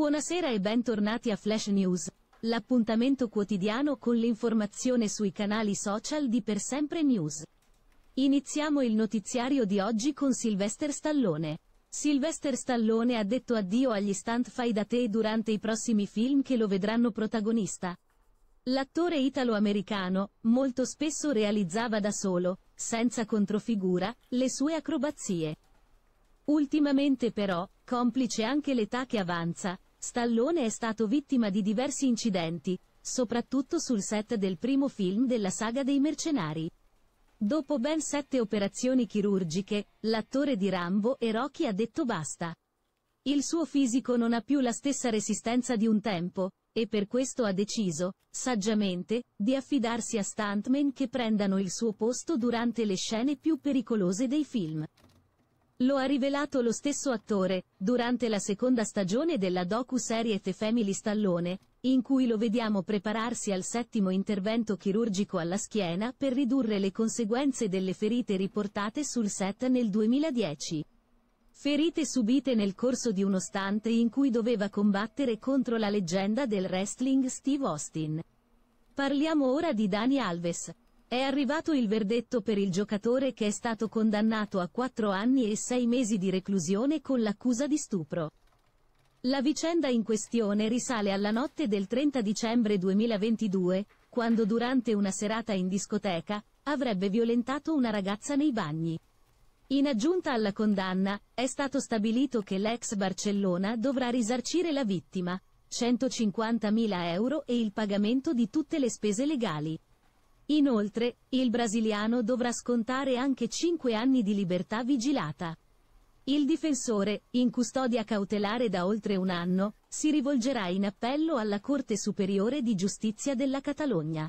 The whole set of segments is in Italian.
Buonasera e bentornati a Flash News, l'appuntamento quotidiano con l'informazione sui canali social di Per Sempre News. Iniziamo il notiziario di oggi con Sylvester Stallone. Sylvester Stallone ha detto addio agli stunt fai da te durante i prossimi film che lo vedranno protagonista. L'attore italo-americano, molto spesso realizzava da solo, senza controfigura, le sue acrobazie. Ultimamente però, complice anche l'età che avanza, Stallone è stato vittima di diversi incidenti, soprattutto sul set del primo film della saga dei mercenari. Dopo ben sette operazioni chirurgiche, l'attore di Rambo e Rocky ha detto basta. Il suo fisico non ha più la stessa resistenza di un tempo, e per questo ha deciso, saggiamente, di affidarsi a stuntmen che prendano il suo posto durante le scene più pericolose dei film. Lo ha rivelato lo stesso attore, durante la seconda stagione della docu-serie The Family Stallone, in cui lo vediamo prepararsi al settimo intervento chirurgico alla schiena per ridurre le conseguenze delle ferite riportate sul set nel 2010. Ferite subite nel corso di uno stante in cui doveva combattere contro la leggenda del wrestling Steve Austin. Parliamo ora di Dani Alves, è arrivato il verdetto per il giocatore che è stato condannato a 4 anni e 6 mesi di reclusione con l'accusa di stupro. La vicenda in questione risale alla notte del 30 dicembre 2022, quando durante una serata in discoteca, avrebbe violentato una ragazza nei bagni. In aggiunta alla condanna, è stato stabilito che l'ex Barcellona dovrà risarcire la vittima, 150.000 euro e il pagamento di tutte le spese legali. Inoltre, il brasiliano dovrà scontare anche 5 anni di libertà vigilata. Il difensore, in custodia cautelare da oltre un anno, si rivolgerà in appello alla Corte Superiore di Giustizia della Catalogna.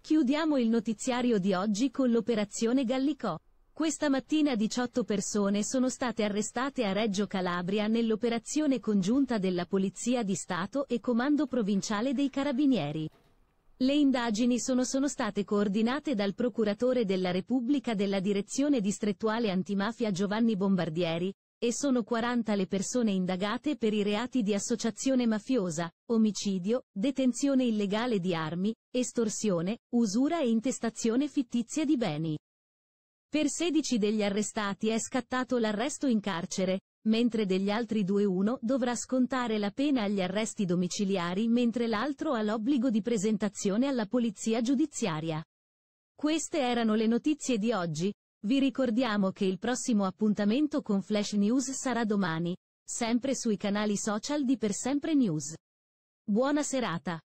Chiudiamo il notiziario di oggi con l'operazione Gallicò. Questa mattina 18 persone sono state arrestate a Reggio Calabria nell'operazione congiunta della Polizia di Stato e Comando Provinciale dei Carabinieri. Le indagini sono, sono state coordinate dal Procuratore della Repubblica della Direzione Distrettuale Antimafia Giovanni Bombardieri, e sono 40 le persone indagate per i reati di associazione mafiosa, omicidio, detenzione illegale di armi, estorsione, usura e intestazione fittizia di beni. Per 16 degli arrestati è scattato l'arresto in carcere, mentre degli altri due uno dovrà scontare la pena agli arresti domiciliari mentre l'altro ha l'obbligo di presentazione alla polizia giudiziaria. Queste erano le notizie di oggi, vi ricordiamo che il prossimo appuntamento con Flash News sarà domani, sempre sui canali social di Per Sempre News. Buona serata!